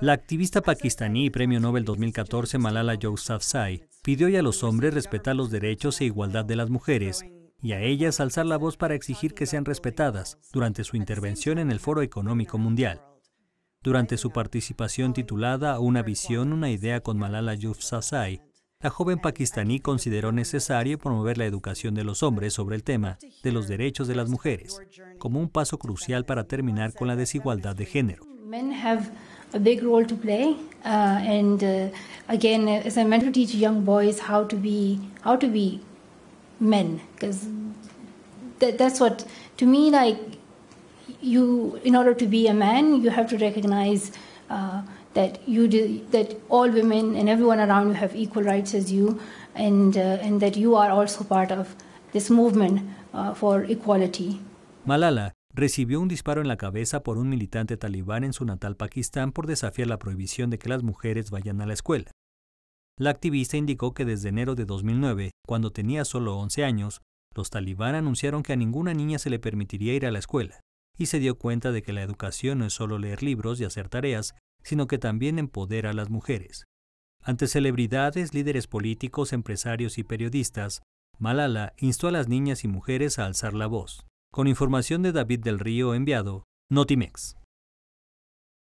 La activista pakistaní y Premio Nobel 2014 Malala Yousafzai pidió a los hombres respetar los derechos e igualdad de las mujeres y a ellas alzar la voz para exigir que sean respetadas durante su intervención en el Foro Económico Mundial. Durante su participación titulada Una visión, una idea con Malala Yousafzai, la joven pakistaní consideró necesario promover la educación de los hombres sobre el tema de los derechos de las mujeres, como un paso crucial para terminar con la desigualdad de género. Men have a big role to play, uh, and uh, again, as I meant to teach young boys how to be how to be men, because that's what to me like you. In order to be a man, you have to recognize. Uh, that you do, that all women and everyone around you have equal rights as you, and uh, and that you are also part of this movement uh, for equality. Malala recibió un disparo en la cabeza por un militante talibán en su natal Pakistán por desafiar la prohibición de que las mujeres vayan a la escuela. La activista indicó que desde enero de 2009, cuando tenía solo 11 años, los talibán anunciaron que a ninguna niña se le permitiría ir a la escuela, y se dio cuenta de que la educación no es solo leer libros y hacer tareas, sino que también empodera a las mujeres. Ante celebridades, líderes políticos, empresarios y periodistas, Malala instó a las niñas y mujeres a alzar la voz con información de David del Río enviado, Notimex.